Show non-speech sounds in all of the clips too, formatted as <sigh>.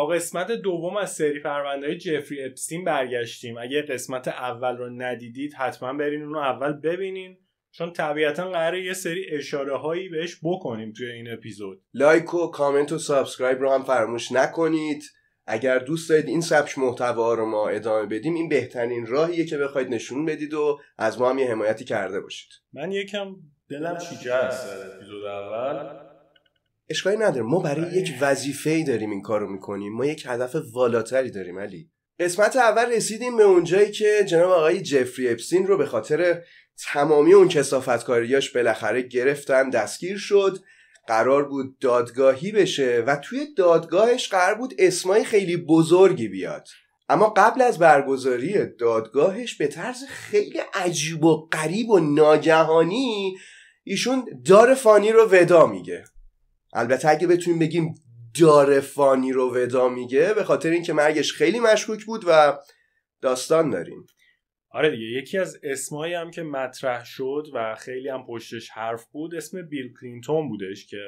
با قسمت دوم از سری پرونده جفری اپستین برگشتیم اگه قسمت اول رو ندیدید حتما برین اونو اول ببینین چون طبیعتا قراره یه سری اشاره هایی بهش بکنیم توی این اپیزود لایک و کامنت و سابسکرایب رو هم فراموش نکنید اگر دوست دارید این سبش محتوا رو ما ادامه بدیم این بهترین راهیه که بخواید نشون بدید و از ما هم یه حمایتی کرده باشید من یکم دلم چیجه است اپیزود اول اشکالی نداره ما برای آره. یک وظیفه ای داریم این کارو میکنیم ما یک هدف والاتری داریم علی قسمت اول رسیدیم به اونجایی که جناب آقای جفری اپسین رو به خاطر تمامی اون کسافتکاریاش بالاخره گرفتن دستگیر شد قرار بود دادگاهی بشه و توی دادگاهش قرار بود اسمای خیلی بزرگی بیاد اما قبل از برگزاری دادگاهش به طرز خیلی عجیب و غریب و ناگهانی ایشون دار فانی رو ودا میگه البته اگه بتونیم بگیم داره فانی رو ودا میگه به خاطر اینکه مرگش خیلی مشکوک بود و داستان داریم آره دیگه یکی از اسمایی هم که مطرح شد و خیلی هم پشتش حرف بود اسم بیل کلینتون بودش که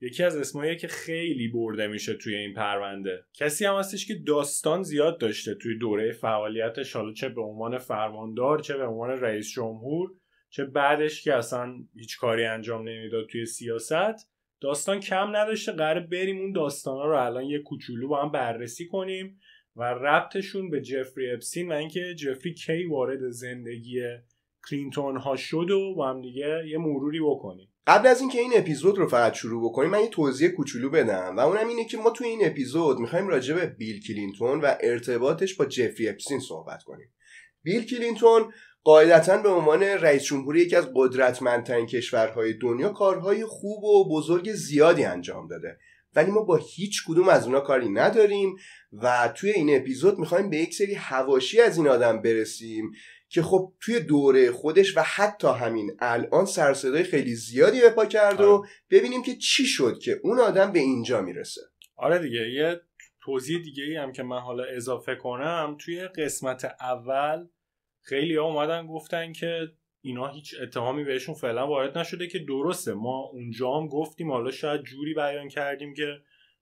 یکی از اسمایی که خیلی برده میشه توی این پرونده کسی هم هستش که داستان زیاد داشته توی دوره فعالیتش حالا چه به عنوان فرماندار چه به عنوان رئیس جمهور چه بعدش که اصلا هیچ کاری انجام نمیداد توی سیاست داستان کم نداشته قرار بریم اون داستان ها رو الان یه کوچولو با هم بررسی کنیم و ربطشون به جفری اپسین و اینکه جفری کی وارد زندگی کلینتون ها شد و با هم دیگه یه مروری بکنیم قبل از اینکه این اپیزود رو فقط شروع بکنیم من یه توضیح کوچولو بدم و اونم اینه که ما تو این اپیزود میخوایم راجع به بیل کلینتون و ارتباطش با جفری اپسین صحبت کنیم بیل کلینتون قاعدتا به عنوان رئیس جمهوری یکی از قدرتمندترین کشورهای دنیا کارهای خوب و بزرگ زیادی انجام داده ولی ما با هیچ کدوم از اونا کاری نداریم و توی این اپیزود میخوایم به یک سری هواشی از این آدم برسیم که خب توی دوره خودش و حتی همین الان سرصدای خیلی زیادی به پا کرد و آره. ببینیم که چی شد که اون آدم به اینجا میرسه آره دیگه یه توضیح دیگه ای هم که من حالا اضافه کنم توی قسمت اول خیلی ها اومدن گفتن که اینا هیچ اتهامی بهشون فعلا وارد نشده که درسته ما اونجا هم گفتیم حالا شاید جوری بیان کردیم که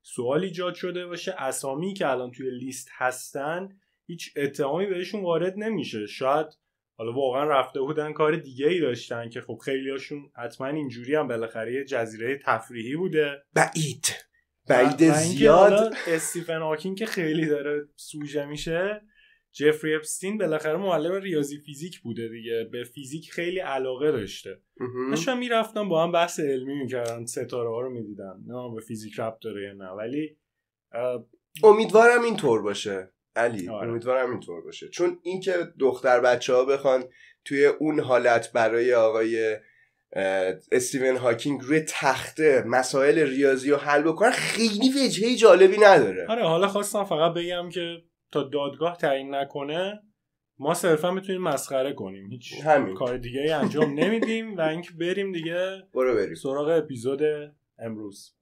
سوال ایجاد شده باشه اسامی که الان توی لیست هستن هیچ اتهامی بهشون وارد نمیشه شاید حالا واقعا رفته بودن کار دیگه ای داشتن که خب خیلی هاشون حتما اینجوری هم بالاخره یه جزیره تفریحی بوده بعید بعید زیاد استیفن آکین که خیلی داره سوژه میشه جفری اپستین بالاخره معلم ریاضی فیزیک بوده دیگه به فیزیک خیلی علاقه داشته میرفتم با هم بحث علمی میکردن ستاره ها رو میدیدم نه به فیزیک رب داره نه ولی امیدوارم اینطور باشه علی آره. امیدوارم اینطور باشه چون اینکه دختر بچه ها بخوان توی اون حالت برای آقای استیون هاکینگ روی تخته مسائل ریاضی رو حل بکنن خیلی وجهه جالبی نداره آره حالا خواستم فقط بگم که تا دادگاه تعیین نکنه ما صرفا میتونیم مسخره کنیم هیچ همین. کار دیگه ای انجام نمیدیم و اینکه بریم دیگه برو بریم سراغ اپیزود امروز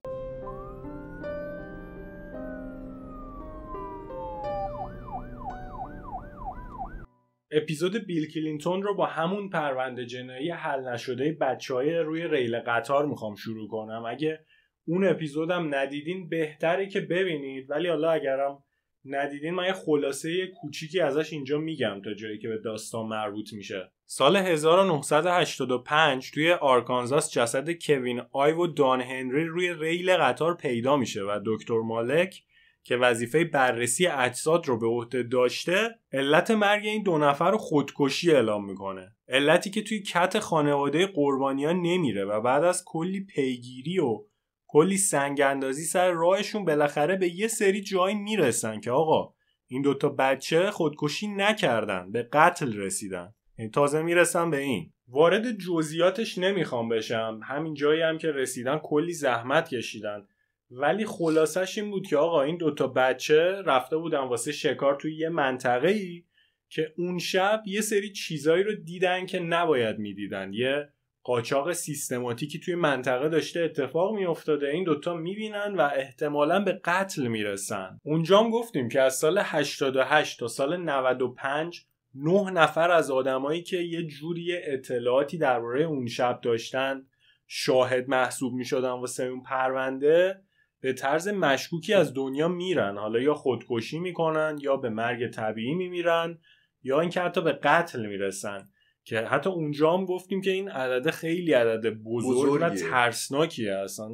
اپیزود بیل کلینتون رو با همون پرونده جنایی حل نشده بچه های روی ریل قطار میخوام شروع کنم اگه اون اپیزودم ندیدین بهتره که ببینید ولی حالا اگرم ندیدین من یه خلاصه کوچیکی ازش اینجا میگم تا جایی که به داستان مربوط میشه سال 1985 توی آرکانزاس جسد کوین آی و دان هنری روی ریل قطار پیدا میشه و دکتر مالک که وظیفه بررسی اجساد رو به عهده داشته علت مرگ این دو نفر رو خودکشی اعلام میکنه علتی که توی کت خانواده قربانیان نمیره و بعد از کلی پیگیری و کلی سنگ اندازی سر راهشون بالاخره به یه سری جایی میرسن که آقا این دوتا بچه خودکشی نکردن به قتل رسیدن یعنی تازه میرسم به این وارد جزئیاتش نمیخوام بشم همین جایی هم که رسیدن کلی زحمت کشیدن ولی خلاصش این بود که آقا این دوتا بچه رفته بودن واسه شکار توی یه منطقه ای که اون شب یه سری چیزایی رو دیدن که نباید میدیدن یه قاچاق سیستماتیکی توی منطقه داشته اتفاق میافتاده این دوتا میبینن و احتمالا به قتل میرسن هم گفتیم که از سال 88 تا سال 95 نه نفر از آدمایی که یه جوری اطلاعاتی درباره اون شب داشتن شاهد محسوب میشدن واسه اون پرونده به طرز مشکوکی از دنیا میرن حالا یا خودکشی میکنن یا به مرگ طبیعی میمیرن یا اینکه حتی به قتل میرسن که حتی اونجا هم گفتیم که این عدد خیلی عدد بزرگ و ترسناکیه اصلا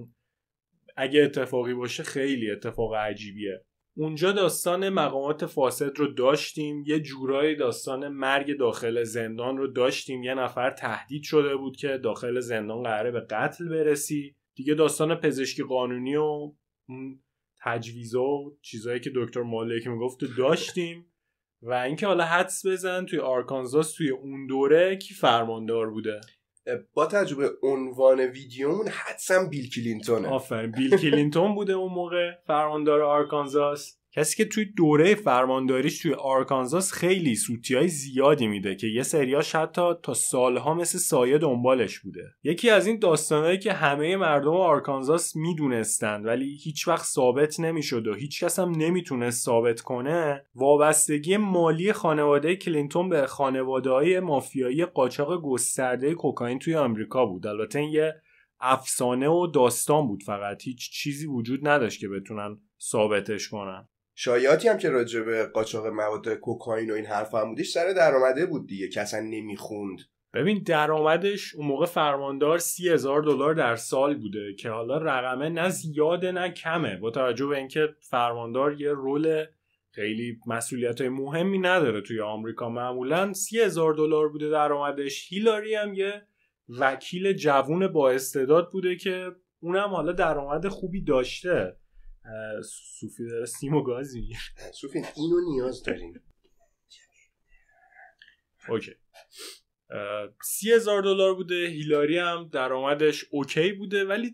اگه اتفاقی باشه خیلی اتفاق عجیبیه اونجا داستان مقامات فاسد رو داشتیم یه جورایی داستان مرگ داخل زندان رو داشتیم یه نفر تهدید شده بود که داخل زندان قراره به قتل برسی دیگه داستان پزشکی قانونی و تجویزا و چیزایی که دکتر مالک میگفت داشتیم و اینکه حالا حدس بزن توی آرکانزاس توی اون دوره کی فرماندار بوده با تجربه عنوان اون حدسم بیل کلینتونه آفرین بیل کلینتون بوده اون موقع فرماندار آرکانزاس کسی که توی دوره فرمانداریش توی آرکانزاس خیلی سوتی های زیادی میده که یه سریاش حتی تا سالها مثل سایه دنبالش بوده یکی از این داستانهایی که همه مردم آرکانزاس میدونستند ولی هیچ وقت ثابت نمیشد و هیچ کس هم نمیتونست ثابت کنه وابستگی مالی خانواده کلینتون به خانواده های مافیایی قاچاق گسترده کوکائین توی آمریکا بود البته این یه افسانه و داستان بود فقط هیچ چیزی وجود نداشت که بتونن ثابتش کنن شایعاتی هم که راجع قاچاق مواد کوکائین و این حرف هم بودیش سر درآمده بود دیگه کسا نمیخوند ببین درآمدش اون موقع فرماندار سی هزار دلار در سال بوده که حالا رقمه نه زیاده نه کمه با توجه به اینکه فرماندار یه رول خیلی مسئولیت مهمی نداره توی آمریکا معمولا سی هزار دلار بوده درآمدش هیلاری هم یه وکیل جوون با استعداد بوده که اونم حالا درآمد خوبی داشته صوفی داره سیم و گاز اینو نیاز داریم اوکی سی هزار دلار بوده هیلاری هم درآمدش اوکی بوده ولی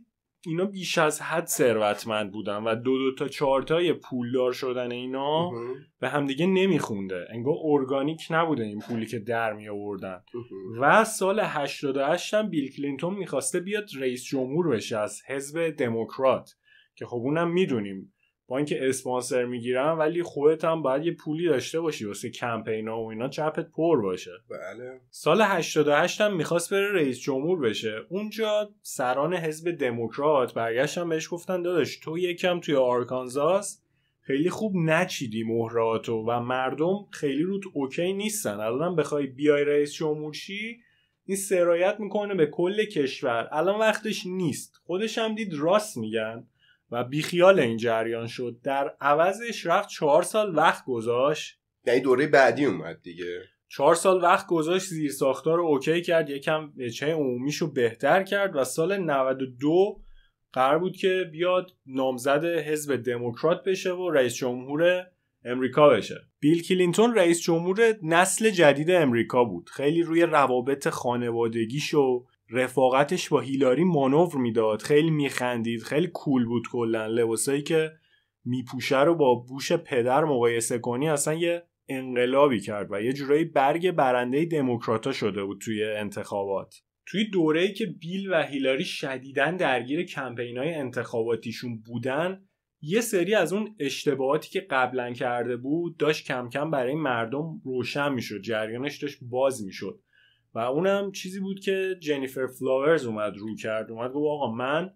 اینا بیش از حد ثروتمند بودن و دو دو تا چهار تای پولدار شدن اینا به همدیگه نمیخونده انگار ارگانیک نبوده این پولی که در می آوردن و سال 88 هم بیل کلینتون میخواسته بیاد رئیس جمهور بشه از حزب دموکرات که خب اونم میدونیم با اینکه اسپانسر میگیرن ولی خودت هم باید یه پولی داشته باشی واسه کمپینا و اینا چپت پر باشه بله سال 88 هم میخواست بره رئیس جمهور بشه اونجا سران حزب دموکرات برگشتن بهش گفتن داداش تو یکم توی آرکانزاس خیلی خوب نچیدی مهراتو و مردم خیلی روت اوکی نیستن الان بخوای بیای رئیس جمهور شی این سرایت میکنه به کل کشور الان وقتش نیست خودش هم دید راست میگن و بیخیال این جریان شد در عوضش رفت چهار سال وقت گذاشت این دوره بعدی اومد دیگه چهار سال وقت گذاشت زیر رو اوکی کرد یکم چه عمومیشو بهتر کرد و سال 92 قرار بود که بیاد نامزد حزب دموکرات بشه و رئیس جمهور امریکا بشه بیل کلینتون رئیس جمهور نسل جدید امریکا بود خیلی روی روابط خانوادگیش و رفاقتش با هیلاری مانور میداد خیلی میخندید خیلی کول بود کلا لباسایی که میپوشه رو با بوش پدر مقایسه کنی اصلا یه انقلابی کرد و یه جورایی برگ برنده دموکراتا شده بود توی انتخابات توی دوره‌ای که بیل و هیلاری شدیداً درگیر کمپینای انتخاباتیشون بودن یه سری از اون اشتباهاتی که قبلا کرده بود داشت کم کم برای مردم روشن میشد جریانش داشت باز میشد و اونم چیزی بود که جنیفر فلاورز اومد رو کرد اومد گفت آقا من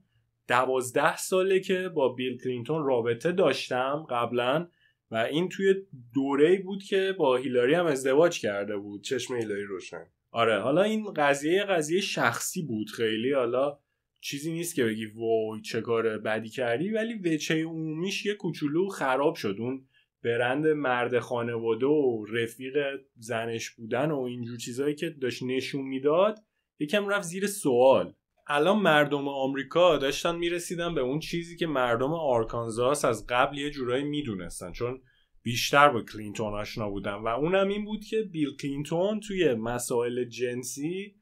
دوازده ساله که با بیل کلینتون رابطه داشتم قبلا و این توی دوره بود که با هیلاری هم ازدواج کرده بود چشم هیلاری روشن آره حالا این قضیه قضیه شخصی بود خیلی حالا چیزی نیست که بگی وای چه کار بدی کردی ولی وچه عمومیش یه کوچولو خراب شد اون برند مرد خانواده و رفیق زنش بودن و اینجور چیزهایی که داشت نشون میداد یکم رفت زیر سوال الان مردم آمریکا داشتن میرسیدن به اون چیزی که مردم آرکانزاس از قبل یه جورایی میدونستن چون بیشتر با کلینتون آشنا بودن و اونم این بود که بیل کلینتون توی مسائل جنسی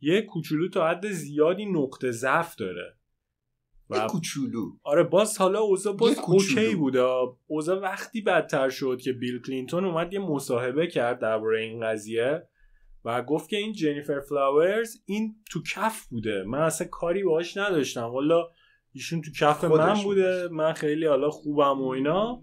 یه کوچولو تا حد زیادی نقطه ضعف داره و کوچولو آره باز حالا اوزا باز اوکی بود اوزا وقتی بدتر شد که بیل کلینتون اومد یه مصاحبه کرد درباره این قضیه و گفت که این جنیفر فلاورز این تو کف بوده من اصلا کاری باهاش نداشتم والا ایشون تو کف من بوده من خیلی حالا خوبم و اینا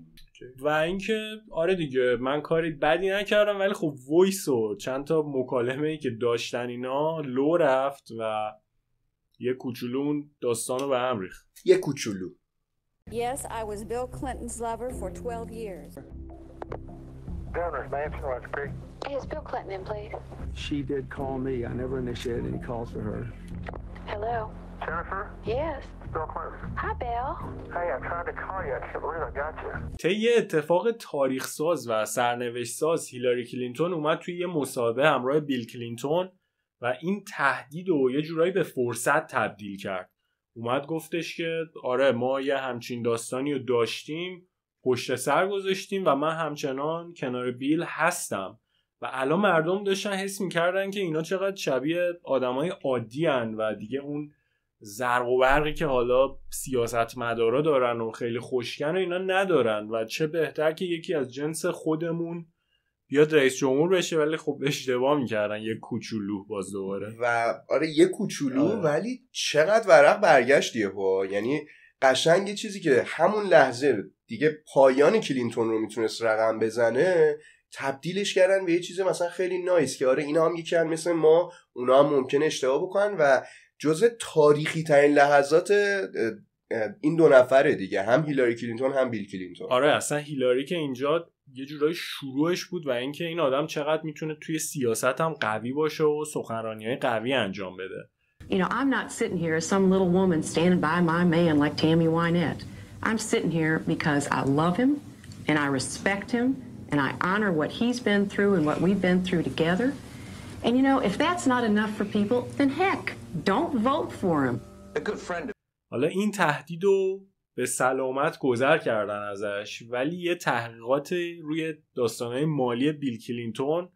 و اینکه آره دیگه من کاری بدی نکردم ولی خب وایس و چند تا مکالمه ای که داشتن اینا لو رفت و یه کوچولو اون داستانو به هم ریخ یه کوچولو Yes, I was Bill Clinton's lover for 12 years. Governor's Mansion, Roger Creek. Is Bill Clinton in, please? She did call me. I never initiated any calls for her. Hello. طی Yes. Hi, Hey, I tried to call you. got you. اتفاق تاریخ ساز و سرنوشت ساز هیلاری کلینتون اومد توی یه مصاحبه همراه بیل کلینتون و این تهدید و یه جورایی به فرصت تبدیل کرد اومد گفتش که آره ما یه همچین داستانی رو داشتیم پشت سر گذاشتیم و من همچنان کنار بیل هستم و الان مردم داشتن حس میکردن که اینا چقدر شبیه آدمای عادی و دیگه اون زرق و برقی که حالا سیاست مدارا دارن و خیلی خوشکن و اینا ندارن و چه بهتر که یکی از جنس خودمون بیاد رئیس جمهور بشه ولی خب اشتباه میکردن یه کوچولو باز دوباره و آره یه کوچولو آره. ولی چقدر ورق برگشت دیگه یعنی قشنگ یه چیزی که همون لحظه دیگه پایان کلینتون رو میتونست رقم بزنه تبدیلش کردن به یه چیز مثلا خیلی نایس که آره اینا هم یکی مثل ما اونا هم ممکنه اشتباه بکنن و جزء تاریخی ترین لحظات این دو نفره دیگه هم هیلاری کلینتون هم بیل کلینتون آره اصلا هیلاری که اینجا یه جورایی شروعش بود و اینکه این آدم چقدر میتونه توی سیاست هم قوی باشه و سخنرانی های قوی انجام بده You know, I'm not sitting here as some little woman standing by my man like Tammy Wynette. I'm sitting here because I love him and I respect him and I honor what he's been through and what we've been through together. And you know, if that's not enough for people, then heck, don't vote for him. A good friend. حالا این تهدید به سلامت گذر کردن ازش ولی یه تحقیقات روی داستانه مالی بیل کلینتون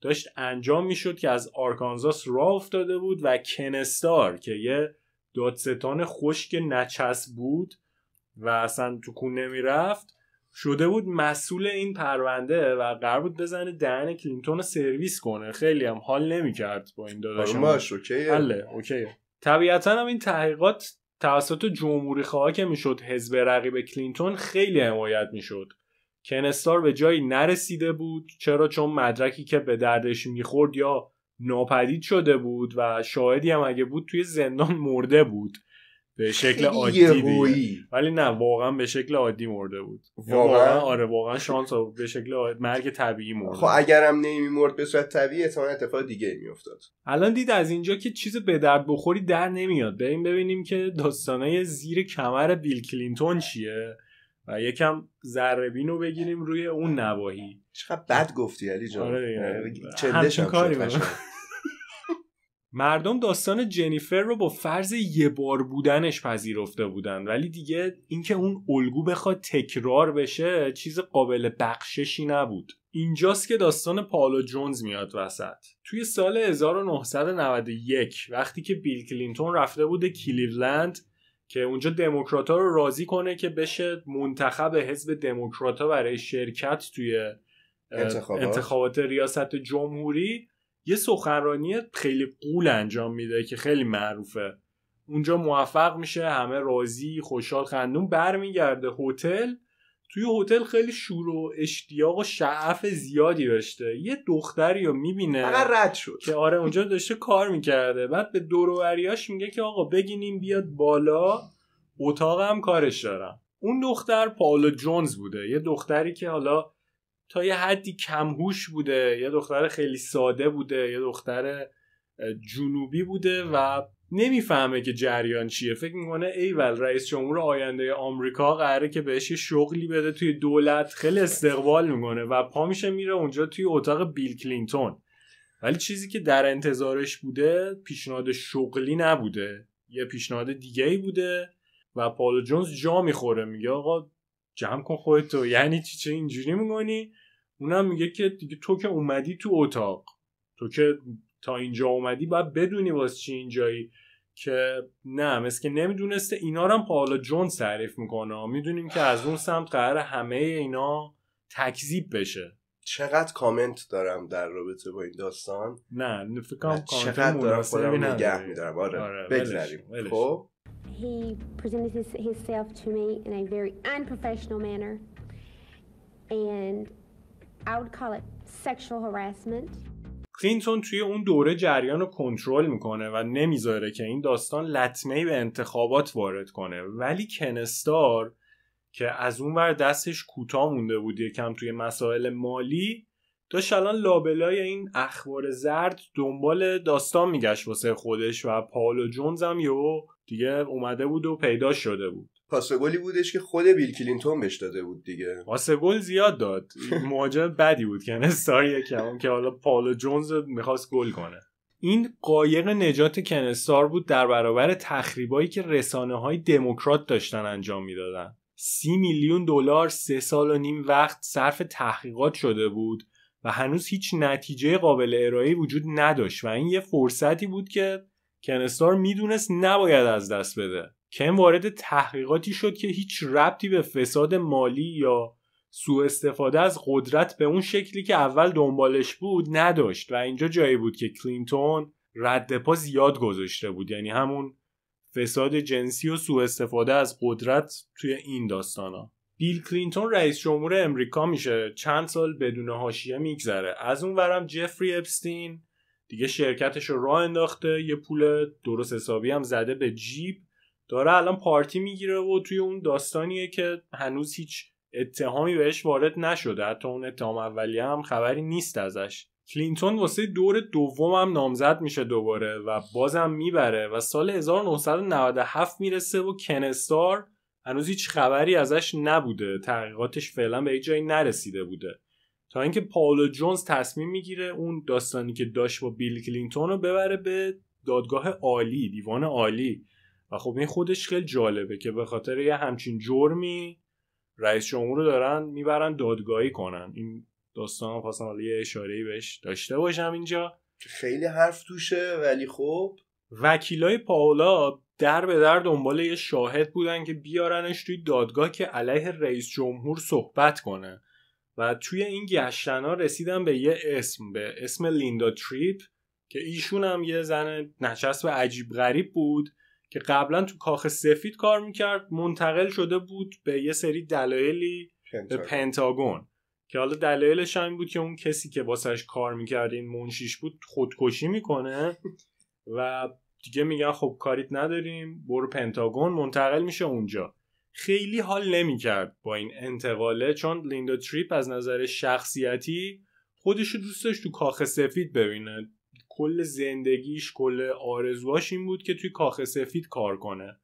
داشت انجام میشد که از آرکانزاس راه افتاده بود و کنستار که یه دادستان خشک نچس بود و اصلا تو کون نمیرفت شده بود مسئول این پرونده و قرار بود بزنه دهن کلینتون رو سرویس کنه خیلی هم حال نمیکرد با این داداشم طبیعتا هم این تحقیقات توسط جمهوری خواه که میشد حزب رقیب کلینتون خیلی حمایت میشد کنستار به جایی نرسیده بود چرا چون مدرکی که به دردش میخورد یا ناپدید شده بود و شاهدی هم اگه بود توی زندان مرده بود به شکل عادی دیگه. ولی نه واقعا به شکل عادی مرده بود یعنی واقعا, آره واقعا شانس به شکل عادی. مرگ طبیعی مرده خب اگرم مرد به صورت طبیعی احتمال اتفاق دیگه میافتاد الان دید از اینجا که چیز به درد بخوری در نمیاد بریم ببینیم که داستانه زیر کمر بیل کلینتون چیه و یکم ذره بینو بگیریم روی اون نواهی چقدر بد گفتی علی جان آره کاری مردم داستان جنیفر رو با فرض یه بار بودنش پذیرفته بودن ولی دیگه اینکه اون الگو بخواد تکرار بشه چیز قابل بخششی نبود اینجاست که داستان پالو جونز میاد وسط توی سال 1991 وقتی که بیل کلینتون رفته بوده کلیولند که اونجا دموکراتا رو راضی کنه که بشه منتخب حزب دموکراتا برای شرکت توی انتخابات ریاست جمهوری یه سخنرانی خیلی قول انجام میده که خیلی معروفه اونجا موفق میشه همه راضی خوشحال خندون برمیگرده هتل توی هتل خیلی شور و اشتیاق و شعف زیادی داشته یه دختری رو میبینه رد شد که آره اونجا داشته کار میکرده بعد به دورووریاش میگه که آقا بگینیم بیاد بالا اتاقم کارش دارم اون دختر پاولو جونز بوده یه دختری که حالا تا یه حدی کمهوش بوده یه دختر خیلی ساده بوده یه دختر جنوبی بوده و نمیفهمه که جریان چیه فکر میکنه ایول رئیس جمهور آینده آمریکا قراره که بهش یه شغلی بده توی دولت خیلی استقبال میکنه و پا میشه میره اونجا توی اتاق بیل کلینتون ولی چیزی که در انتظارش بوده پیشنهاد شغلی نبوده یه پیشنهاد دیگه ای بوده و پالو جونز جا میخوره میگه آقا جمع کن خودتو یعنی چی چه اینجوری میکنی اونم میگه که دیگه تو که اومدی تو اتاق تو که تا اینجا اومدی باید بدونی واسه چی اینجایی که نه مثل که نمیدونسته اینا رو هم پاولا جون تعریف میکنه میدونیم که از اون سمت قرار همه اینا تکذیب بشه چقدر کامنت دارم در رابطه با این داستان نه کامنت کنم چقدر دارم خودم نگه میدارم آره, آره بگذاریم خب He presented himself to me in a very unprofessional manner and کلینتون توی اون دوره جریان رو کنترل میکنه و نمیذاره که این داستان لطمه به انتخابات وارد کنه ولی کنستار که از اون ور دستش کوتاه مونده بود یکم توی مسائل مالی داشت الان لابلای این اخبار زرد دنبال داستان میگشت واسه خودش و پاول جونز هم یهو دیگه اومده بود و پیدا شده بود پاس بودش که خود بیل کلینتون بهش داده بود دیگه پاس زیاد داد مهاجم بدی بود که استار یکم که حالا پال جونز میخواست گل کنه این قایق نجات کنستار بود در برابر تخریبایی که رسانه های دموکرات داشتن انجام میدادن سی میلیون دلار سه سال و نیم وقت صرف تحقیقات شده بود و هنوز هیچ نتیجه قابل ارائه وجود نداشت و این یه فرصتی بود که کنستار میدونست نباید از دست بده کم وارد تحقیقاتی شد که هیچ ربطی به فساد مالی یا سوء استفاده از قدرت به اون شکلی که اول دنبالش بود نداشت و اینجا جایی بود که کلینتون رد پا زیاد گذاشته بود یعنی همون فساد جنسی و سوء استفاده از قدرت توی این داستانا بیل کلینتون رئیس جمهور امریکا میشه چند سال بدون حاشیه میگذره از اون ورم جفری اپستین دیگه شرکتش رو راه انداخته یه پول درست حسابی هم زده به جیب داره الان پارتی میگیره و توی اون داستانیه که هنوز هیچ اتهامی بهش وارد نشده حتی اون اتهام اولیه هم خبری نیست ازش کلینتون واسه دور دوم هم نامزد میشه دوباره و بازم میبره و سال 1997 میرسه و کنستار هنوز هیچ خبری ازش نبوده تحقیقاتش فعلا به جایی نرسیده بوده تا اینکه پاولو جونز تصمیم میگیره اون داستانی که داشت با بیل کلینتون رو ببره به دادگاه عالی دیوان عالی و خب این خودش خیلی جالبه که به خاطر یه همچین جرمی رئیس جمهور رو دارن میبرن دادگاهی کنن این داستان خواستم حالا یه اشارهی بهش داشته باشم اینجا خیلی حرف توشه ولی خب وکیلای پاولا در به در دنبال یه شاهد بودن که بیارنش توی دادگاه که علیه رئیس جمهور صحبت کنه و توی این گشتنا رسیدن به یه اسم به اسم لیندا تریپ که ایشون هم یه زن نچسب عجیب غریب بود که قبلا تو کاخ سفید کار میکرد منتقل شده بود به یه سری دلایلی به پنتاگون که حالا دلایلش این بود که اون کسی که واسش کار میکرد این منشیش بود خودکشی میکنه و دیگه میگن خب کاریت نداریم برو پنتاگون منتقل میشه اونجا خیلی حال نمیکرد با این انتقاله چون لیندا تریپ از نظر شخصیتی خودش رو دوست داشت تو کاخ سفید ببینه کل زندگیش کل آرزواش این بود که توی کاخ سفید کار کنه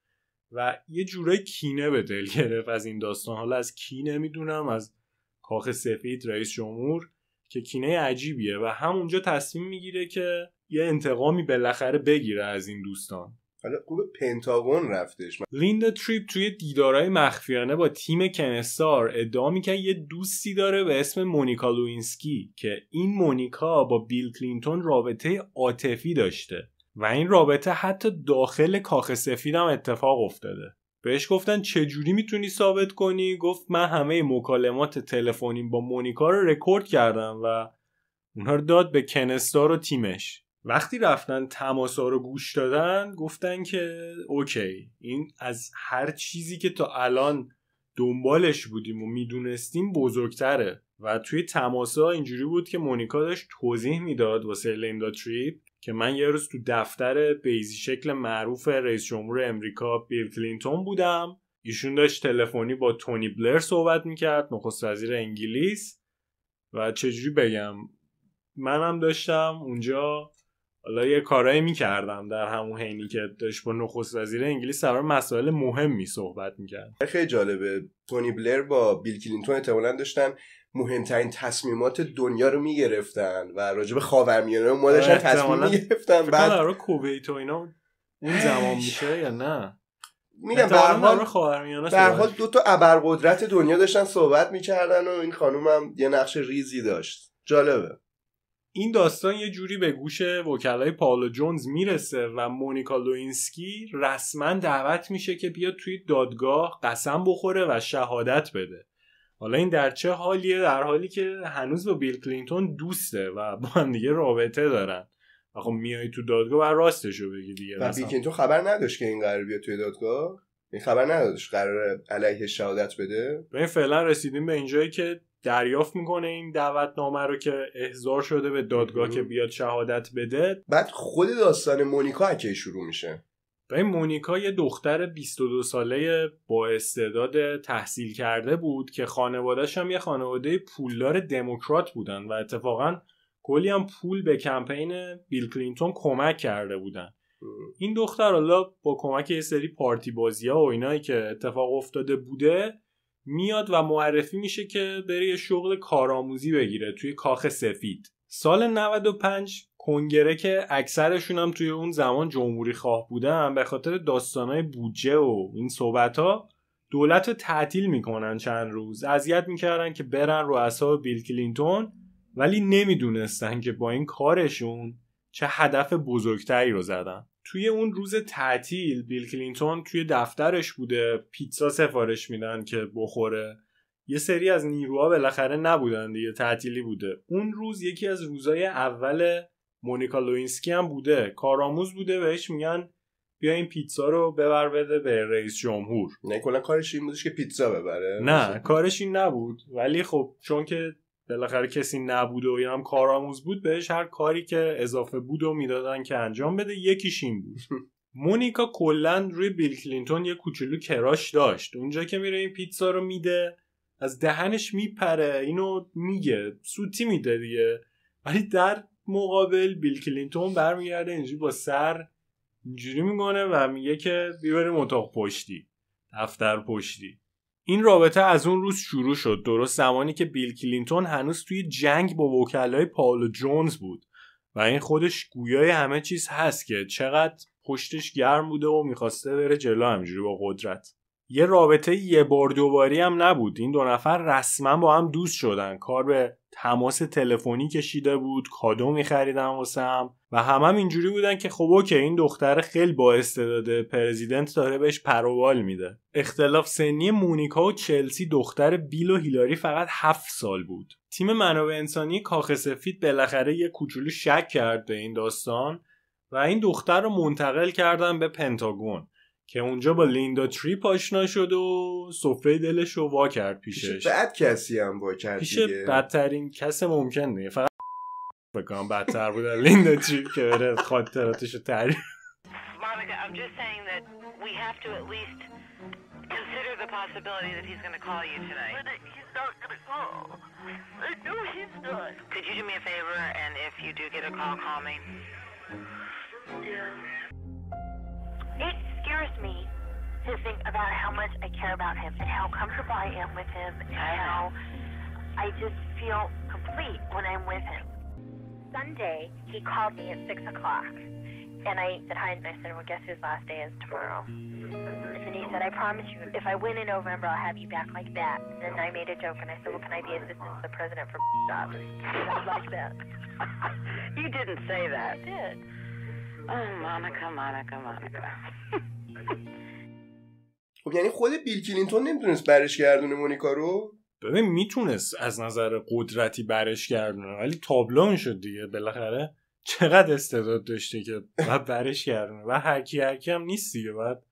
و یه جوره کینه به دل <laughs> گرفت از این داستان حالا از کی نمیدونم از کاخ سفید رئیس جمهور که کینه عجیبیه و همونجا تصمیم میگیره که یه انتقامی بالاخره بگیره از این دوستان حالا پنتاگون رفتش لیندا تریپ توی دیدارای مخفیانه با تیم کنستار ادعا میکرد یه دوستی داره به اسم مونیکا لوینسکی که این مونیکا با بیل کلینتون رابطه عاطفی داشته و این رابطه حتی داخل کاخ سفید اتفاق افتاده بهش گفتن چجوری میتونی ثابت کنی گفت من همه مکالمات تلفنیم با مونیکا رو رکورد کردم و اونها رو داد به کنستار و تیمش وقتی رفتن تماسا رو گوش دادن گفتن که اوکی این از هر چیزی که تا الان دنبالش بودیم و میدونستیم بزرگتره و توی تماسا اینجوری بود که مونیکا داشت توضیح میداد واسه لیندا تریپ که من یه روز تو دفتر بیزی شکل معروف رئیس جمهور امریکا بیل کلینتون بودم ایشون داشت تلفنی با تونی بلر صحبت میکرد نخست وزیر انگلیس و چجوری بگم منم داشتم اونجا حالا یه کارایی میکردم در همون حینی که داشت با نخست وزیر انگلیس سر مسائل مهمی صحبت میکرد خیلی جالبه تونی بلر با بیل کلینتون احتمالا داشتن مهمترین تصمیمات دنیا رو میگرفتن و راجب خاورمیانه ما داشتن آره، تصمیم میگرفتن بعد رو کویت و اینا اون زمان میشه یا نه میگم به خاورمیانه. در حال دو تا ابرقدرت دنیا داشتن صحبت میکردن و این خانومم یه نقش ریزی داشت جالبه این داستان یه جوری به گوش وکلای پاولو جونز میرسه و مونیکا لوینسکی رسما دعوت میشه که بیاد توی دادگاه قسم بخوره و شهادت بده حالا این در چه حالیه در حالی که هنوز با بیل کلینتون دوسته و با هم دیگه رابطه دارن و خب میای تو دادگاه و راستشو بگی دیگه و بیل کلینتون خبر نداشت که این قرار بیاد توی دادگاه این خبر نداشت قرار علیه شهادت بده این فعلا رسیدیم به اینجایی که دریافت میکنه این دعوتنامه رو که احضار شده به دادگاه که بیاد شهادت بده بعد خود داستان مونیکا که شروع میشه این مونیکا یه دختر 22 ساله با استعداد تحصیل کرده بود که خانوادهش هم یه خانواده پولدار دموکرات بودن و اتفاقا کلی هم پول به کمپین بیل کلینتون کمک کرده بودن این دختر حالا با کمک یه سری پارتی بازی ها و اینایی که اتفاق افتاده بوده میاد و معرفی میشه که بره یه شغل کارآموزی بگیره توی کاخ سفید سال 95 کنگره که اکثرشون هم توی اون زمان جمهوری خواه بودن به خاطر داستانهای بودجه و این صحبت ها دولت رو تعطیل میکنن چند روز اذیت میکردن که برن رؤسا بیل کلینتون ولی نمیدونستن که با این کارشون چه هدف بزرگتری رو زدن توی اون روز تعطیل بیل کلینتون توی دفترش بوده پیتزا سفارش میدن که بخوره یه سری از نیروها بالاخره نبودن دیگه تعطیلی بوده اون روز یکی از روزای اول مونیکا لوینسکی هم بوده کارآموز بوده بهش میگن بیا این پیتزا رو ببر بده به رئیس جمهور نه کلا کارش این بودش که پیتزا ببره نه کارش این نبود ولی خب چون که بالاخره کسی نبود و اینم هم کارآموز بود بهش هر کاری که اضافه بود و میدادن که انجام بده یکیش این بود <laughs> مونیکا کلا روی بیل کلینتون یه کوچولو کراش داشت اونجا که میره این پیتزا رو میده از دهنش میپره اینو میگه سوتی میده دیگه ولی در مقابل بیل کلینتون برمیگرده اینجوری با سر اینجوری میکنه و میگه که بیبریم اتاق پشتی دفتر پشتی این رابطه از اون روز شروع شد درست زمانی که بیل کلینتون هنوز توی جنگ با وکلای پاول جونز بود و این خودش گویای همه چیز هست که چقدر پشتش گرم بوده و میخواسته بره جلو همجوری با قدرت یه رابطه یه بار دوباری هم نبود این دو نفر رسما با هم دوست شدن کار به تماس تلفنی کشیده بود کادو میخریدن واسه هم و هم, هم اینجوری بودن که خب اوکی این دختر خیلی با استعداد پرزیدنت داره بهش پروبال میده اختلاف سنی مونیکا و چلسی دختر بیل و هیلاری فقط هفت سال بود تیم منابع انسانی کاخ سفید بالاخره یه کوچولو شک کرد به این داستان و این دختر رو منتقل کردن به پنتاگون که اونجا با لیندا تری آشنا شد و سفره دلش رو وا کرد پیشش پیش بد کسی هم وا کرد پیش بدترین کس ممکن نه فقط بگم بدتر بود لیندا تری که بره خاطراتش رو تعریف scares me to think about how much I care about him and how comfortable I am with him and how I just feel complete when I'm with him. Sunday, he called me at 6 o'clock. And I said hi, and I said, well, guess whose last day is tomorrow? And he said, I promise you, if I win in November, I'll have you back like that. And then I made a joke, and I said, well, can I be assistant to the president for <laughs> jobs? like that. <laughs> you didn't say that. I did. Oh, Monica, Monica, Monica. خب یعنی خود بیل کلینتون نمیتونست برش گردونه مونیکا رو ببین میتونست از نظر قدرتی برش گردونه ولی تابلو شد دیگه بالاخره چقدر استعداد داشته که بعد برش گردونه و هرکی هرکی هم نیست دیگه بعد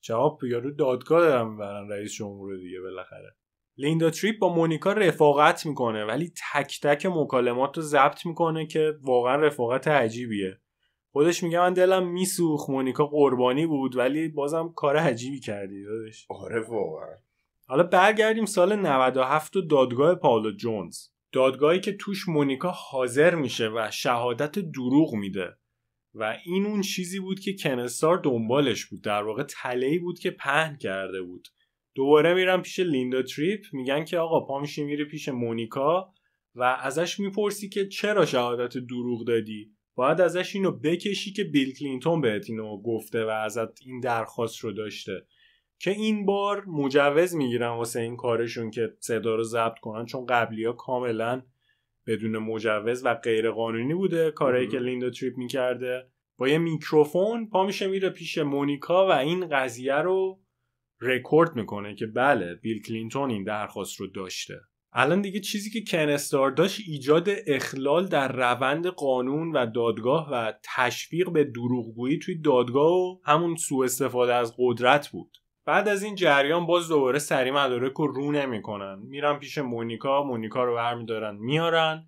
جواب یارو دادگاه دارم میبرن رئیس جمهور دیگه بالاخره لیندا تریپ با مونیکا رفاقت میکنه ولی تک تک مکالمات رو ضبط میکنه که واقعا رفاقت عجیبیه خودش میگه من دلم میسوخ مونیکا قربانی بود ولی بازم کار عجیبی کردی دادش آره واقعا حالا برگردیم سال 97 و دادگاه پاولو جونز دادگاهی که توش مونیکا حاضر میشه و شهادت دروغ میده و این اون چیزی بود که کنستار دنبالش بود در واقع تلهی بود که پهن کرده بود دوباره میرم پیش لیندا تریپ میگن که آقا پامیشی میری میره پیش مونیکا و ازش میپرسی که چرا شهادت دروغ دادی باید ازش اینو بکشی که بیل کلینتون بهت اینو گفته و ازت این درخواست رو داشته که این بار مجوز میگیرن واسه این کارشون که صدا رو ضبط کنن چون قبلی ها کاملا بدون مجوز و غیر قانونی بوده کارهایی که لیندا تریپ میکرده با یه میکروفون پا میشه میره پیش مونیکا و این قضیه رو رکورد میکنه که بله بیل کلینتون این درخواست رو داشته الان دیگه چیزی که کنستار داشت ایجاد اخلال در روند قانون و دادگاه و تشویق به دروغگویی توی دادگاه و همون سوء استفاده از قدرت بود بعد از این جریان باز دوباره سری مدارک رو رو نمیکنن میرن پیش مونیکا مونیکا رو برمیدارن میارن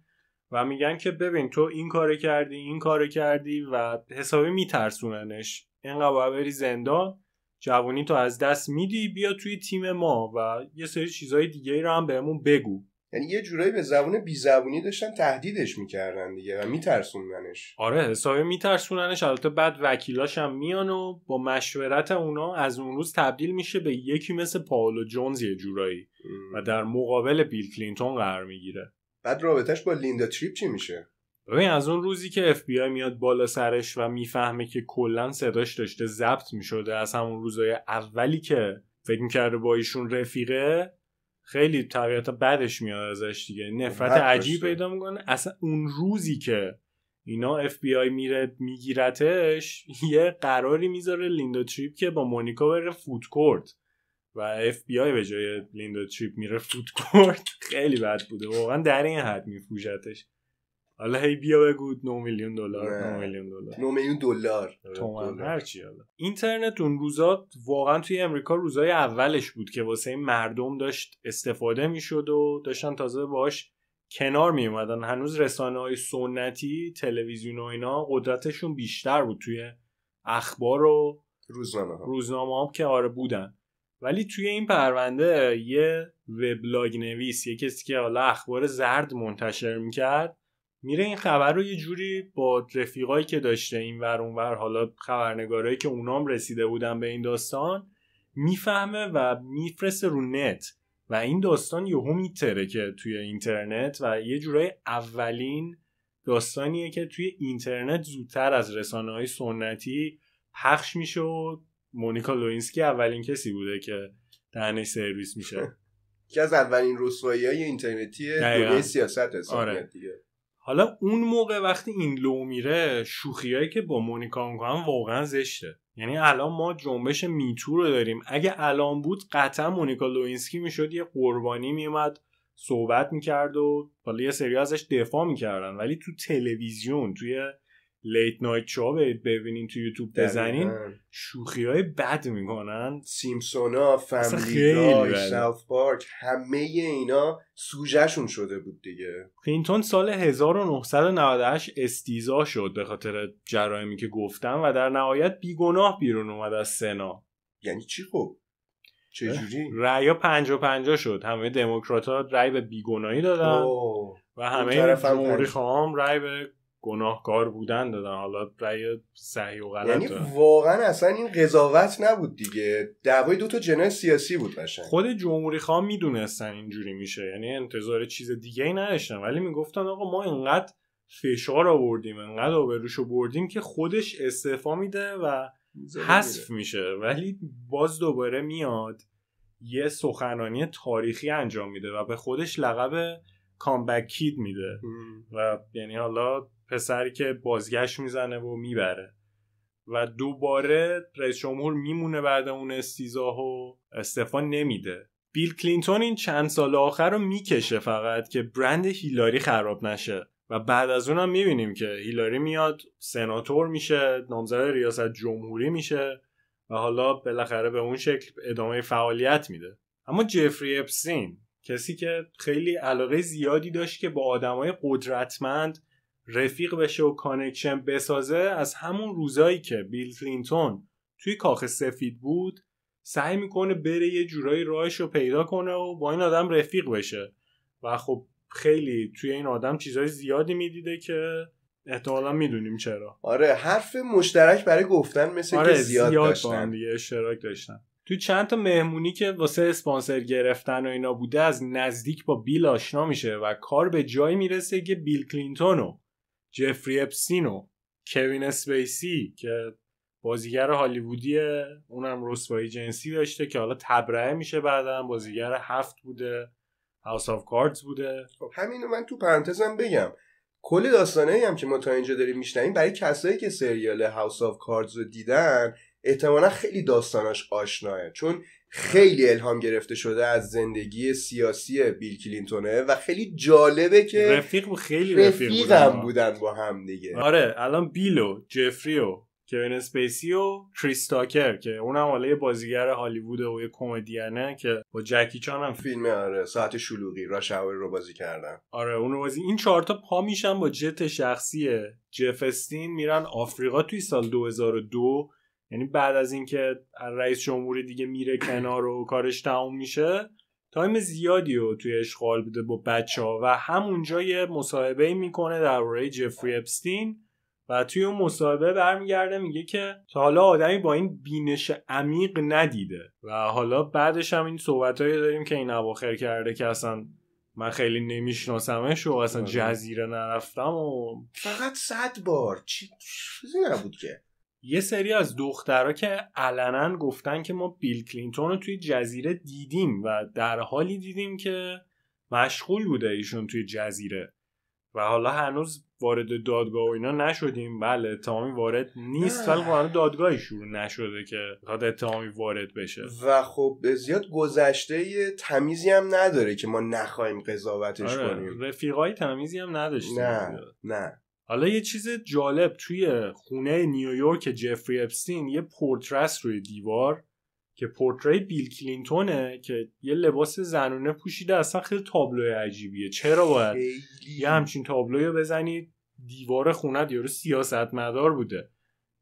و میگن که ببین تو این کارو کردی این کارو کردی و حسابی میترسوننش اینقدر باید بری زندان جوانی تو از دست میدی بیا توی تیم ما و یه سری چیزهای دیگه ای رو هم بهمون بگو یعنی یه جورایی به زبون بی داشتن تهدیدش میکردن دیگه و میترسوننش آره حسابی میترسوننش البته بعد وکیلاش هم میان و با مشورت اونا از اون روز تبدیل میشه به یکی مثل پاولو جونز یه جورایی و در مقابل بیل کلینتون قرار میگیره بعد رابطش با لیندا تریپ چی میشه ببین از اون روزی که اف بی آی میاد بالا سرش و میفهمه که کلا صداش داشته ضبط میشده از همون روزای اولی که فکر میکرده با ایشون رفیقه خیلی طبیعتا بدش میاد ازش دیگه نفرت عجیب پیدا میکنه اصلا اون روزی که اینا اف بی آی میره میگیرتش یه قراری میذاره لیندا تریپ که با مونیکا بره فود و اف بی آی به جای لیندا تریپ میره فود <laughs> خیلی بد بوده واقعا در این حد میفوشتش حالا هی بیا بگو 9 میلیون دلار 9 میلیون دلار 9 میلیون دلار آره، تومن هر حالا اینترنت اون روزات واقعا توی امریکا روزای اولش بود که واسه این مردم داشت استفاده میشد و داشتن تازه باش کنار می اومدن هنوز رسانه های سنتی تلویزیون و اینا قدرتشون بیشتر بود توی اخبار و روزنامه ها. روزنامه که آره بودن ولی توی این پرونده یه وبلاگ نویس یه کسی که حالا اخبار زرد منتشر میکرد میره این خبر رو یه جوری با رفیقایی که داشته این ور ور حالا خبرنگارایی که اونام رسیده بودن به این داستان میفهمه و میفرسته رو نت و این داستان یهو میتره که توی اینترنت و یه جورای اولین داستانیه که توی اینترنت زودتر از رسانه های سنتی پخش میشه و مونیکا لوینسکی اولین کسی بوده که دهنه سرویس میشه <laughs> که از اولین رسوایی های اینترنتی سیاست حالا اون موقع وقتی این لو میره شوخیایی که با مونیکا میکنن واقعا زشته یعنی الان ما جنبش میتو رو داریم اگه الان بود قطعا مونیکا لوینسکی میشد یه قربانی میومد صحبت میکرد و حالا یه سری ازش دفاع میکردن ولی تو تلویزیون توی لیت نایت شو برید ببینین تو یوتیوب بزنین شوخی های بد میکنن سیمسونا فامیلی ساوت پارک همه اینا سوژهشون شده بود دیگه کلینتون سال 1998 استیزا شد به خاطر جرائمی که گفتم و در نهایت بیگناه بیرون اومد از سنا یعنی چی خب چجوری رأی 50 پنجا شد همه دموکرات ها رعی به بیگناهی دادن و همه جمهوری خواهم رعی به گناهکار بودن دادن حالا رأی صحیح و غلط یعنی واقعا اصلا این قضاوت نبود دیگه دعوای دو تا سیاسی بود قشنگ خود جمهوری خواه میدونستن اینجوری میشه یعنی انتظار چیز دیگه ای نداشتن ولی میگفتن آقا ما اینقدر فشار آوردیم انقدر آبروشو بردیم که خودش استعفا میده و حذف میشه ولی باز دوباره میاد یه سخنرانی تاریخی انجام میده و به خودش لقب کامبک کید میده و یعنی حالا پسری که بازگشت میزنه و میبره و دوباره رئیس جمهور میمونه بعد اون استیزاه و استفان نمیده بیل کلینتون این چند سال آخر رو میکشه فقط که برند هیلاری خراب نشه و بعد از اونم میبینیم که هیلاری میاد سناتور میشه نامزد ریاست جمهوری میشه و حالا بالاخره به اون شکل ادامه فعالیت میده اما جفری اپسین کسی که خیلی علاقه زیادی داشت که با آدمای قدرتمند رفیق بشه و کانکشن بسازه از همون روزایی که بیل کلینتون توی کاخ سفید بود سعی میکنه بره یه جورایی راهش رو پیدا کنه و با این آدم رفیق بشه و خب خیلی توی این آدم چیزهای زیادی میدیده که احتمالا میدونیم چرا آره حرف مشترک برای گفتن مثل آره، که زیاد, زیاد داشتن دیگه اشتراک داشتن تو چند تا مهمونی که واسه اسپانسر گرفتن و اینا بوده از نزدیک با بیل آشنا میشه و کار به جایی میرسه که بیل کلینتونو جفری اپسین و کوین اسپیسی که بازیگر هالیوودیه اونم رسوایی جنسی داشته که حالا تبرئه میشه بعدا بازیگر هفت بوده هاوس آف کاردز بوده خب همین من تو پرانتزم بگم کل داستانه هم که ما تا اینجا داریم میشنیم برای کسایی که سریال هاوس آف کاردز رو دیدن احتمالا خیلی داستانش آشناه چون خیلی الهام گرفته شده از زندگی سیاسی بیل کلینتونه و خیلی جالبه که رفیق خیلی رفیق, بودن, بودن با هم دیگه آره الان بیلو جفریو کوین اسپیسی و کریستاکر که اونم حالا یه بازیگر هالیوود و یه کمدینه که با جکی چان هم فیلم آره ساعت شلوغی را رو بازی کردن آره اون بازی این چهارتا پا میشن با جت شخصی جف میرن آفریقا توی سال 2002 یعنی بعد از اینکه رئیس جمهور دیگه میره کنار و کارش تموم میشه تایم زیادی رو توی اشغال بوده با بچه ها و همونجا یه مصاحبه میکنه درباره جفری اپستین و توی اون مصاحبه برمیگرده میگه که تا حالا آدمی با این بینش عمیق ندیده و حالا بعدش هم این هایی داریم که این اواخر کرده که اصلا من خیلی نمیشناسمش و اصلا آره. جزیره نرفتم و فقط صد بار چی بود که یه سری از دخترها که علنا گفتن که ما بیل کلینتون رو توی جزیره دیدیم و در حالی دیدیم که مشغول بوده ایشون توی جزیره و حالا هنوز وارد دادگاه و اینا نشدیم بله اتهامی وارد نیست ولی قانون دادگاهی شروع نشده که بخواد اتهامی وارد بشه و خب زیاد گذشته تمیزی هم نداره که ما نخواهیم قضاوتش آره، کنیم رفیقای تمیزی هم نداشتیم نه نه حالا یه چیز جالب توی خونه نیویورک جفری اپستین یه پورترس روی دیوار که پورتری بیل کلینتونه که یه لباس زنونه پوشیده اصلا خیلی تابلوی عجیبیه چرا باید خیلی. یه همچین تابلوی بزنید دیوار خونه سیاست سیاستمدار بوده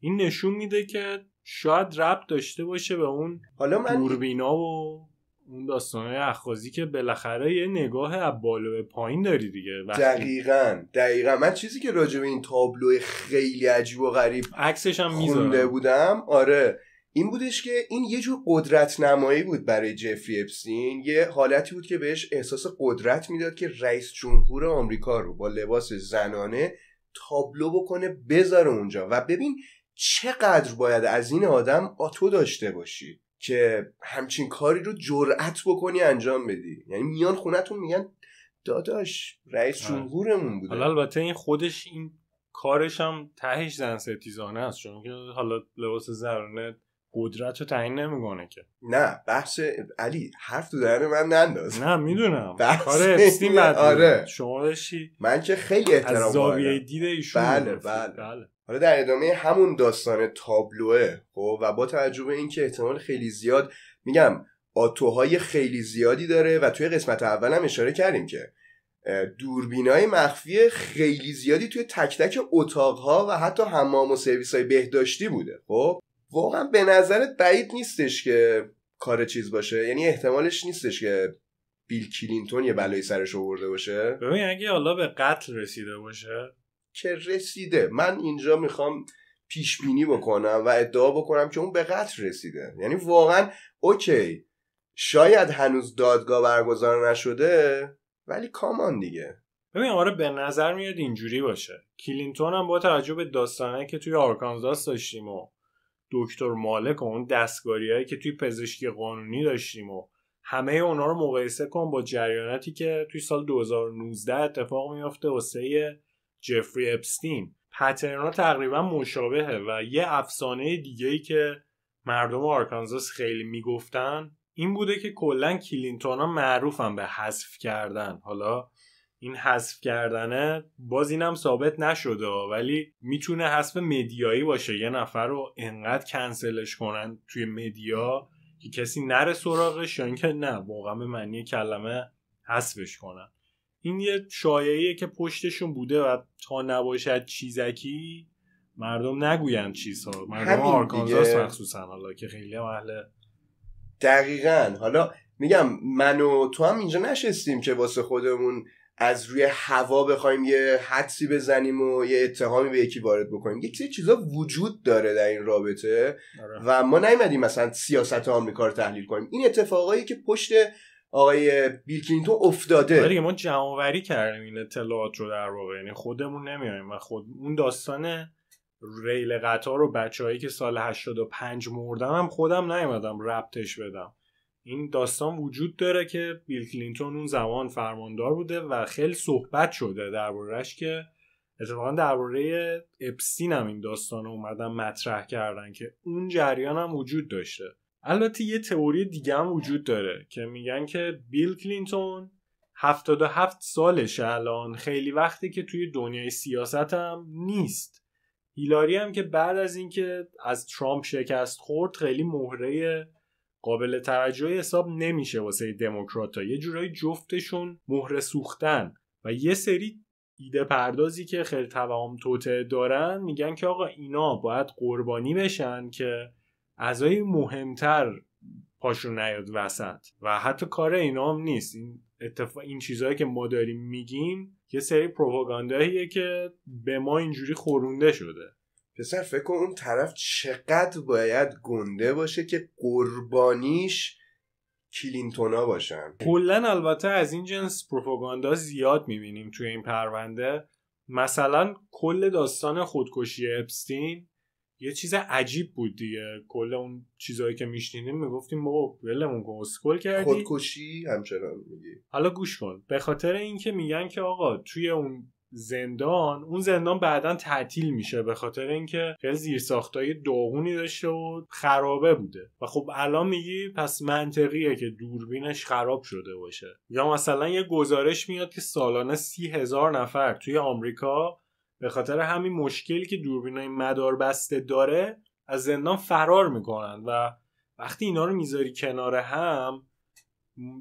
این نشون میده که شاید ربط داشته باشه به اون حالا من و اون داستانه اخخازی که بالاخره یه نگاه از بالا به پایین داری دیگه وقتی... دقیقا دقیقا من چیزی که راجع به این تابلو خیلی عجیب و غریب عکسش هم خونده بودم آره این بودش که این یه جور قدرت نمایی بود برای جفری اپسین یه حالتی بود که بهش احساس قدرت میداد که رئیس جمهور آمریکا رو با لباس زنانه تابلو بکنه بذاره اونجا و ببین چقدر باید از این آدم آتو داشته باشی که همچین کاری رو جرأت بکنی انجام بدی یعنی میان خونتون میگن داداش رئیس جمهورمون بوده حالا البته این خودش این کارش هم تهش زن ستیزانه است چون که حالا لباس زرانه قدرت رو تعیین نمیکنه که نه بحث علی حرف تو درن من ننداز نه میدونم کار استیم آره شما داشتی من که خیلی احترام از زاویه دید ایشون بله،, بله بله, حالا در ادامه همون داستان تابلوه خب و با توجه به اینکه احتمال خیلی زیاد میگم آتوهای خیلی زیادی داره و توی قسمت اول هم اشاره کردیم که دوربینای مخفی خیلی زیادی توی تک تک اتاقها و حتی حمام و سرویس های بهداشتی بوده خب واقعا به نظرت بعید نیستش که کار چیز باشه یعنی احتمالش نیستش که بیل کلینتون یه بلایی سرش آورده باشه ببین اگه حالا به قتل رسیده باشه که رسیده من اینجا میخوام پیش بینی بکنم و ادعا بکنم که اون به قتل رسیده یعنی واقعا اوکی شاید هنوز دادگاه برگزار نشده ولی کامان دیگه ببین آره به نظر میاد اینجوری باشه کلینتون هم با توجه به داستانه که توی آرکانزاس داشتیم و دکتر مالک و اون دستگاری هایی که توی پزشکی قانونی داشتیم و همه اونا رو مقایسه کن با جریاناتی که توی سال 2019 اتفاق میافته واسه جفری اپستین پترنا تقریبا مشابهه و یه افسانه دیگه ای که مردم آرکانزاس خیلی میگفتن این بوده که کلا کلینتون ها معروفن به حذف کردن حالا این حذف کردنه باز اینم ثابت نشده ولی میتونه حذف مدیایی باشه یه نفر رو انقدر کنسلش کنن توی مدیا که کسی نره سراغش یا اینکه نه واقعا به معنی کلمه حذفش کنن این یه شایعیه که پشتشون بوده و تا نباشد چیزکی مردم نگویند چیزها مردم آرکانزاس مخصوصا حالا که خیلی اهل دقیقا حالا میگم من و تو هم اینجا نشستیم که واسه خودمون از روی هوا بخوایم یه حدسی بزنیم و یه اتهامی به یکی وارد بکنیم یک سری چیزا وجود داره در این رابطه آره. و ما نیومدیم مثلا سیاست آمریکا رو تحلیل کنیم این اتفاقایی که پشت آقای بیل کلینتون افتاده آره ما جمعآوری کردیم این اطلاعات رو در واقع یعنی خودمون نمیایم و خود اون داستان ریل قطار و بچههایی که سال 85 مردن هم خودم نیومدم ربطش بدم این داستان وجود داره که بیل کلینتون اون زمان فرماندار بوده و خیلی صحبت شده دربارهش که اتفاقا درباره اپسین هم این داستان رو اومدن مطرح کردن که اون جریان هم وجود داشته البته یه تئوری دیگه هم وجود داره که میگن که بیل کلینتون 77 سالش الان خیلی وقتی که توی دنیای سیاست هم نیست هیلاری هم که بعد از اینکه از ترامپ شکست خورد خیلی مهره قابل توجهی حساب نمیشه واسه دموکرات یه جورایی جفتشون مهر سوختن و یه سری ایده پردازی که خیلی توهم توته دارن میگن که آقا اینا باید قربانی بشن که اعضای مهمتر پاشون نیاد وسط و حتی کار اینا هم نیست این اتفاق این چیزهایی که ما داریم میگیم یه سری پروپاگانداییه که به ما اینجوری خورونده شده پسر فکر کن اون طرف چقدر باید گنده باشه که قربانیش کلینتونا باشن کلا البته از این جنس پروپاگاندا زیاد میبینیم توی این پرونده مثلا کل داستان خودکشی اپستین یه چیز عجیب بود دیگه کل اون چیزهایی که میشنیدیم میگفتیم بابا ولمون کن اسکل کردی خودکشی همچنان میگی حالا گوش کن به خاطر اینکه میگن که آقا توی اون زندان اون زندان بعدا تعطیل میشه به خاطر اینکه خیلی زیرساختای داغونی داشته و خرابه بوده و خب الان میگی پس منطقیه که دوربینش خراب شده باشه یا مثلا یه گزارش میاد که سالانه سی هزار نفر توی آمریکا به خاطر همین مشکلی که دوربینای مدار بسته داره از زندان فرار میکنن و وقتی اینا رو میذاری کنار هم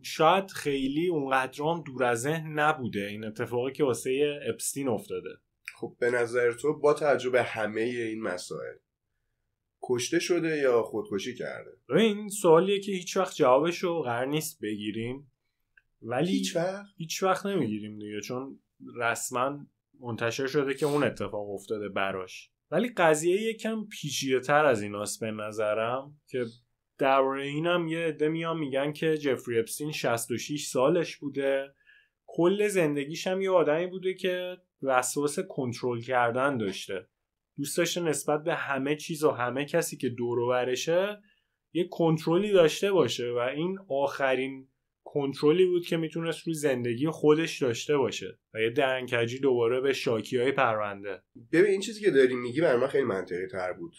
شاید خیلی اونقدر دور از ذهن نبوده این اتفاقی که واسه اپستین افتاده خب به نظر تو با توجه همه این مسائل کشته شده یا خودکشی کرده این سوالیه که هیچ وقت جوابش رو قرار نیست بگیریم ولی هیچ وقت هیچ وقت نمیگیریم دیگه چون رسما منتشر شده که اون اتفاق افتاده براش ولی قضیه یکم پیچیده تر از ایناست به نظرم که این اینم یه عده میان میگن که جفری اپسین 66 سالش بوده کل زندگیش هم یه آدمی بوده که وسواس کنترل کردن داشته دوست داشته نسبت به همه چیز و همه کسی که دور برشه یه کنترلی داشته باشه و این آخرین کنترلی بود که میتونست روی زندگی خودش داشته باشه و یه درنکجی دوباره به شاکی های پرونده ببین این چیزی که داری میگی بر من خیلی منطقی تر بود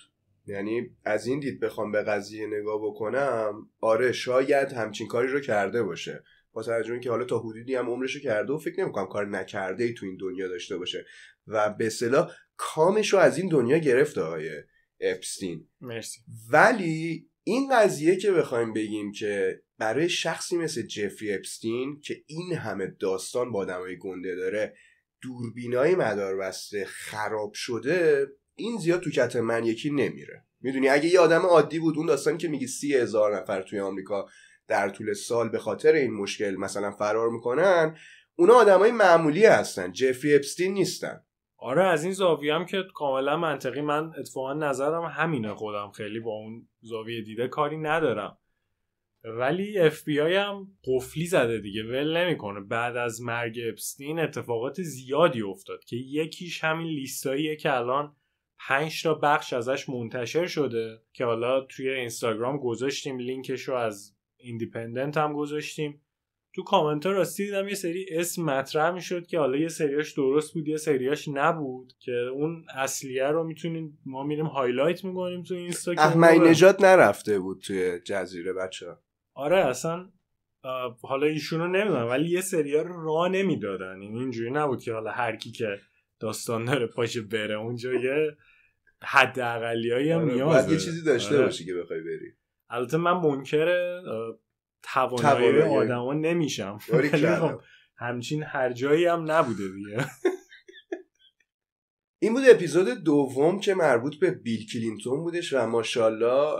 یعنی از این دید بخوام به قضیه نگاه بکنم آره شاید همچین کاری رو کرده باشه با توجه که حالا تا حدودی هم عمرش رو کرده و فکر نمیکنم کار نکرده ای تو این دنیا داشته باشه و به صلاح کامش رو از این دنیا گرفته آقای اپستین مرسی ولی این قضیه که بخوایم بگیم که برای شخصی مثل جفری اپستین که این همه داستان با آدمای گنده داره دوربینای بسته خراب شده این زیاد تو کتر من یکی نمیره میدونی اگه یه آدم عادی بود اون داستانی که میگی سی هزار نفر توی آمریکا در طول سال به خاطر این مشکل مثلا فرار میکنن اونا آدمای معمولی هستن جفری اپستین نیستن آره از این زاویه هم که کاملا منطقی من اتفاقا نظرم همینه خودم خیلی با اون زاویه دیده کاری ندارم ولی اف بی آی هم قفلی زده دیگه ول نمیکنه بعد از مرگ اپستین اتفاقات زیادی افتاد که یکیش همین لیستاییه که الان پنج تا بخش ازش منتشر شده که حالا توی اینستاگرام گذاشتیم لینکش رو از ایندیپندنت هم گذاشتیم تو کامنت ها راستی دیدم یه سری اسم مطرح میشد که حالا یه سریاش درست بود یه سریاش نبود که اون اصلیه رو میتونیم ما میریم هایلایت میکنیم تو اینستاگرام احمدی آره. نجات نرفته بود توی جزیره بچه آره اصلا حالا ایشونو نمیدونم ولی یه سریا رو را نمیدادن یعنی اینجوری نبود که حالا هر کی که داستان داره پاشه بره اونجا یه حد های هم آره، نیاز یه چیزی داشته آره. باشی که بخوای بری البته من منکر توانایی آدما نمیشم <laughs> خب همچین هر جایی هم نبوده دیگه <laughs> این بود اپیزود دوم که مربوط به بیل کلینتون بودش و ماشاءالله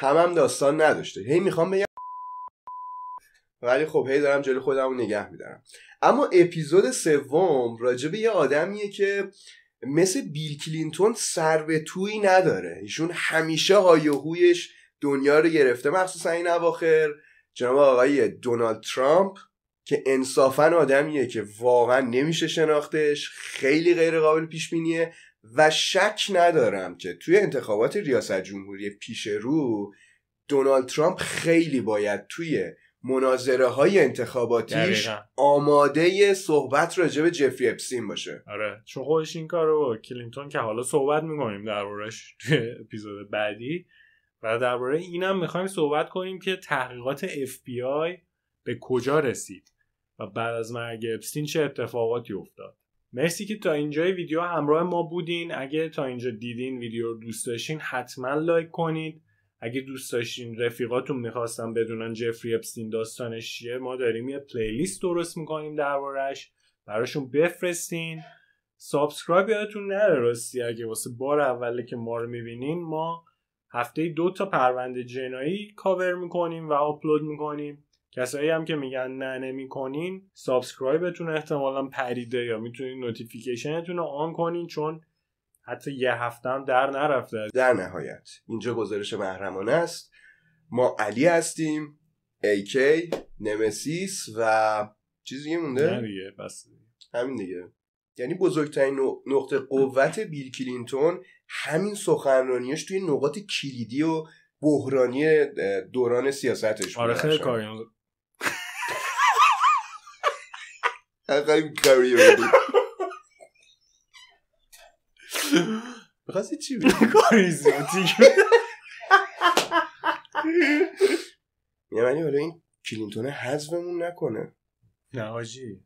کم هم داستان نداشته هی میخوام بگم <laughs> ولی خب هی دارم جلو خودم نگه میدارم اما اپیزود سوم راجبه یه آدمیه که مثل بیل کلینتون سر به تویی نداره ایشون همیشه های هویش دنیا رو گرفته مخصوصا این اواخر جناب آقای دونالد ترامپ که انصافا آدمیه که واقعا نمیشه شناختش خیلی غیر قابل پیش بینیه و شک ندارم که توی انتخابات ریاست جمهوری پیش رو دونالد ترامپ خیلی باید توی مناظره های انتخاباتیش آماده صحبت راجع به جفری اپسین باشه آره چون خودش این کارو با کلینتون که حالا صحبت میکنیم دربارهش توی اپیزود بعدی و درباره اینم میخوایم صحبت کنیم که تحقیقات اف به کجا رسید و بعد از مرگ اپسین چه اتفاقاتی افتاد مرسی که تا اینجای ویدیو همراه ما بودین اگه تا اینجا دیدین ویدیو رو دوست داشتین حتما لایک کنید اگه دوست داشتین رفیقاتون میخواستن بدونن جفری اپستین داستانش چیه ما داریم یه پلیلیست درست میکنیم دربارهش براشون بفرستین سابسکرایب یادتون نره راستی اگه واسه بار اوله که ما رو میبینین ما هفته دو تا پرونده جنایی کاور میکنیم و آپلود میکنیم کسایی هم که میگن نه نمیکنین سابسکرایبتون احتمالا پریده یا میتونین نوتیفیکیشنتون رو آن کنین چون حتی یه هفته هم در نرفته در نهایت اینجا گزارش محرمانه است ما علی هستیم AK نمسیس و چیزی دیگه مونده بس همین دیگه یعنی بزرگترین نقطه قوت بیل کلینتون همین سخنرانیش توی نقاط کلیدی و بحرانی دوران سیاستش آره خیلی کاری <laughs> میخواستی چی بگی <laughs> کاریزماتیک یعنی ولی این کلینتون حضبمون نکنه نه آجی